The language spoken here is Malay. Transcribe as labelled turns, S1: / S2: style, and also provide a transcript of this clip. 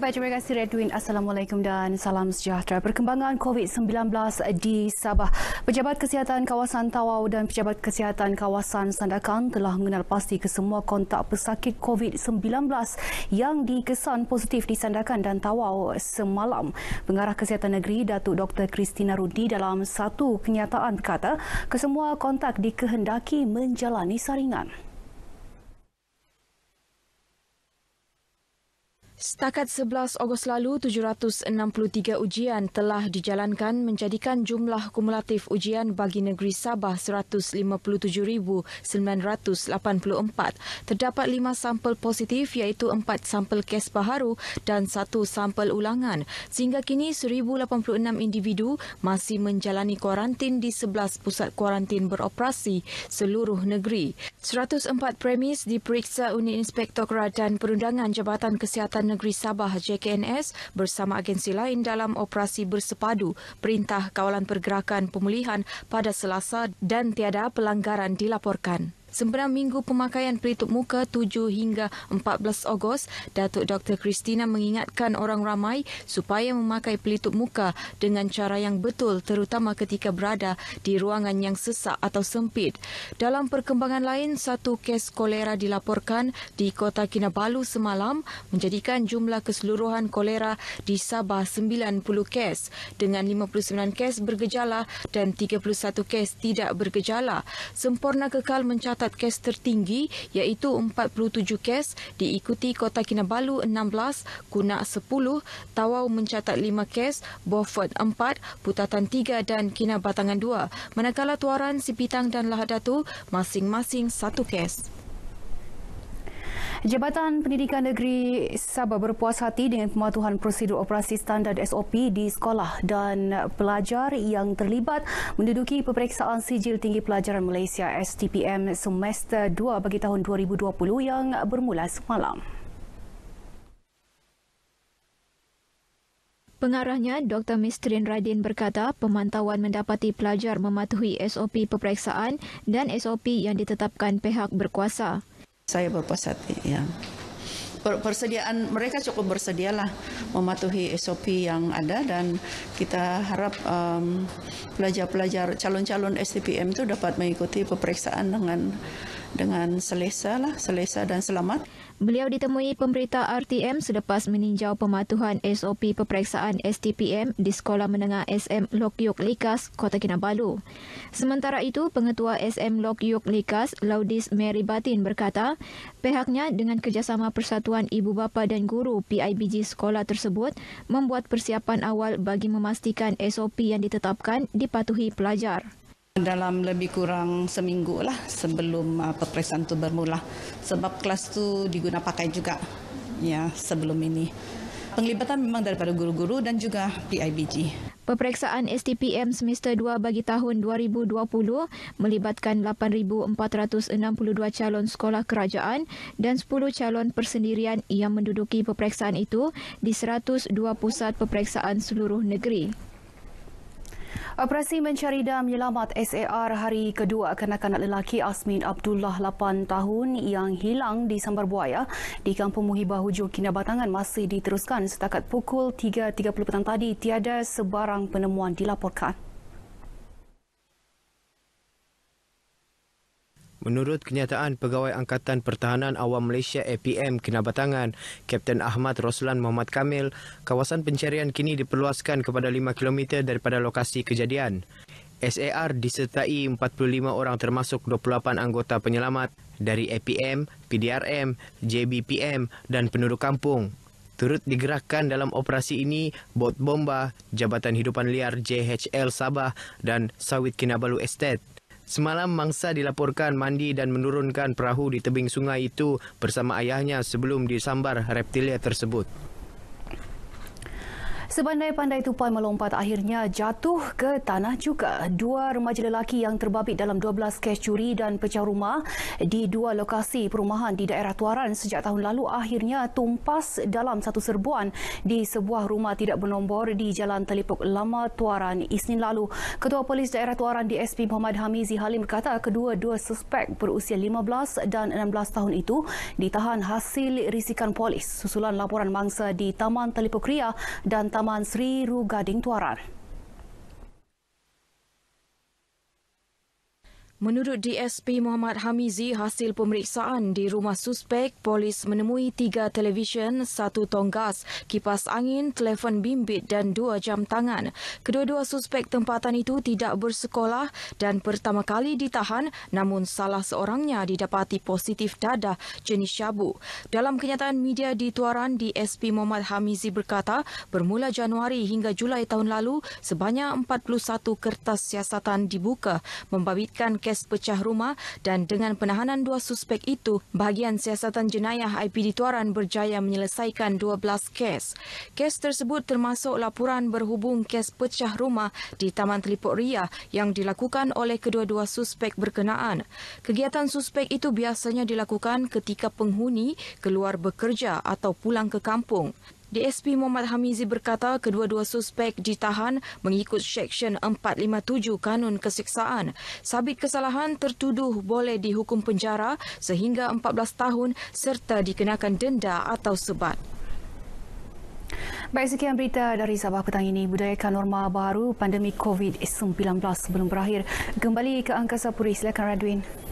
S1: Baik, terima kasih Redwin. Assalamualaikum dan salam sejahtera. Perkembangan COVID-19 di Sabah. Pejabat Kesihatan Kawasan Tawau dan Pejabat Kesihatan Kawasan Sandakan telah mengenal pasti kesemua kontak pesakit COVID-19 yang dikesan positif di Sandakan dan Tawau semalam. Pengarah Kesihatan Negeri, Datuk Dr. Kristina Rudi dalam satu kenyataan berkata, kesemua kontak dikehendaki menjalani saringan.
S2: Setakat 11 Ogos lalu, 763 ujian telah dijalankan menjadikan jumlah kumulatif ujian bagi negeri Sabah 157,984. Terdapat 5 sampel positif iaitu 4 sampel kes baharu dan 1 sampel ulangan. Sehingga kini, 1,086 individu masih menjalani kuarantin di 11 pusat kuarantin beroperasi seluruh negeri. 104 premis diperiksa unit inspektor keradaan perundangan Jabatan Kesihatan Negeri Sabah JKNS bersama agensi lain dalam operasi bersepadu Perintah Kawalan Pergerakan Pemulihan pada Selasa dan tiada pelanggaran dilaporkan. Sembrang Minggu Pemakaian Pelitup Muka 7 hingga 14 Ogos, Datuk Dr. Kristina mengingatkan orang ramai supaya memakai pelitup muka dengan cara yang betul terutama ketika berada di ruangan yang sesak atau sempit. Dalam perkembangan lain, satu kes kolera dilaporkan di Kota Kinabalu semalam menjadikan jumlah keseluruhan kolera di Sabah 90 kes dengan 59 kes bergejala dan 31 kes tidak bergejala. Sempurna Kekal mencatat mencatat kes tertinggi iaitu 47 kes diikuti Kota Kinabalu 16, Kuna 10, Tawau mencatat 5 kes, Beaufort 4, Putatan 3 dan Kinabatangan 2. Manakala Tuaran, Sipitang dan Lahad
S1: Datu masing-masing satu kes. Jabatan Pendidikan Negeri Sabah berpuas hati dengan pematuhan prosedur operasi standar SOP di sekolah dan pelajar yang terlibat menduduki peperiksaan sijil tinggi pelajaran Malaysia STPM semester 2 bagi tahun 2020 yang bermula semalam.
S3: Pengarahnya, Dr. Mistrin Radin berkata pemantauan mendapati pelajar mematuhi SOP peperiksaan dan SOP yang ditetapkan pihak berkuasa. saya berpuas
S1: ya persediaan mereka cukup bersedialah
S3: mematuhi SOP yang ada dan
S1: kita harap pelajar-pelajar um, calon-calon STPM itu dapat mengikuti
S3: pemeriksaan dengan dengan selesa lah, selesa dan selamat. Beliau ditemui pemberita RTM selepas meninjau pematuhan SOP peperiksaan STPM di Sekolah Menengah SM Lok Yuk Likas, Kota Kinabalu. Sementara itu, Pengetua SM Lok Yuk Likas, Laudis Mary Batin berkata, pihaknya dengan kerjasama Persatuan Ibu Bapa dan Guru PIBG Sekolah tersebut membuat persiapan awal bagi memastikan SOP yang ditetapkan dipatuhi pelajar dalam lebih kurang
S1: seminggu lah sebelum uh, peperiksaan tu bermula sebab kelas tu diguna pakai juga ya sebelum ini penglibatan memang daripada guru-guru dan juga PIBG
S3: Peperiksaan STPM semester 2 bagi tahun 2020 melibatkan 8,462 calon sekolah kerajaan dan 10 calon persendirian yang menduduki peperiksaan itu di 102 pusat peperiksaan seluruh negeri. Operasi mencari dan menyelamat SAR hari kedua kanak-kanak
S1: lelaki Asmin Abdullah 8 tahun yang hilang di Sambar Buaya di Kampung Muhibah Hujur Kinabatangan masih diteruskan setakat pukul 3.30 petang tadi tiada sebarang penemuan dilaporkan.
S4: Menurut kenyataan Pegawai Angkatan Pertahanan Awam Malaysia APM Kenabatangan, Kapten Ahmad Roslan Muhammad Kamil, kawasan pencarian kini diperluaskan kepada 5 km daripada lokasi kejadian. SAR disertai 45 orang termasuk 28 anggota penyelamat dari APM, PDRM, JBPM dan penduduk kampung. Turut digerakkan dalam operasi ini, bot bomba, Jabatan Hidupan Liar JHL Sabah dan Sawit Kinabalu Estate. Semalam mangsa dilaporkan mandi dan menurunkan perahu di tebing sungai itu bersama ayahnya sebelum disambar reptilia tersebut.
S1: Sebandai pandai tupai melompat akhirnya jatuh ke tanah juga. Dua remaja lelaki yang terbabit dalam 12 kes curi dan pecah rumah di dua lokasi perumahan di daerah Tuaran sejak tahun lalu akhirnya tumpas dalam satu serbuan di sebuah rumah tidak bernombor di Jalan Telipok Lama Tuaran Isnin lalu. Ketua Polis Daerah Tuaran DSP Muhammad Hamizi Halim berkata kedua-dua suspek berusia 15 dan 16 tahun itu ditahan hasil risikan polis susulan laporan mangsa di Taman Telipok Ria dan Taman Taman Sri Rugading Tuaran. Menurut
S2: DSP Muhammad Hamizi, hasil pemeriksaan di rumah suspek, polis menemui tiga televisyen, satu tong gas, kipas angin, telefon bimbit dan dua jam tangan. Kedua-dua suspek tempatan itu tidak bersekolah dan pertama kali ditahan namun salah seorangnya didapati positif dadah jenis syabu. Dalam kenyataan media di Tuaran, DSP Muhammad Hamizi berkata, bermula Januari hingga Julai tahun lalu, sebanyak 41 kertas siasatan dibuka membabitkan kertas kes pecah rumah dan dengan penahanan dua suspek itu, bahagian siasatan jenayah IPD Tuaran berjaya menyelesaikan 12 kes. Kes tersebut termasuk laporan berhubung kes pecah rumah di Taman Telipok Ria yang dilakukan oleh kedua-dua suspek berkenaan. Kegiatan suspek itu biasanya dilakukan ketika penghuni keluar bekerja atau pulang ke kampung. DSP Muhammad Hamizi berkata kedua-dua suspek ditahan mengikut Seksyen 457 Kanun Kesiksaan. Sabit kesalahan tertuduh boleh dihukum penjara sehingga 14 tahun serta dikenakan denda atau sebat.
S1: Baik, sekian berita dari Sabah petang ini. Budayakan norma baru pandemik COVID-19 belum berakhir. Kembali ke Angkasa Puri. Silakan Radwin.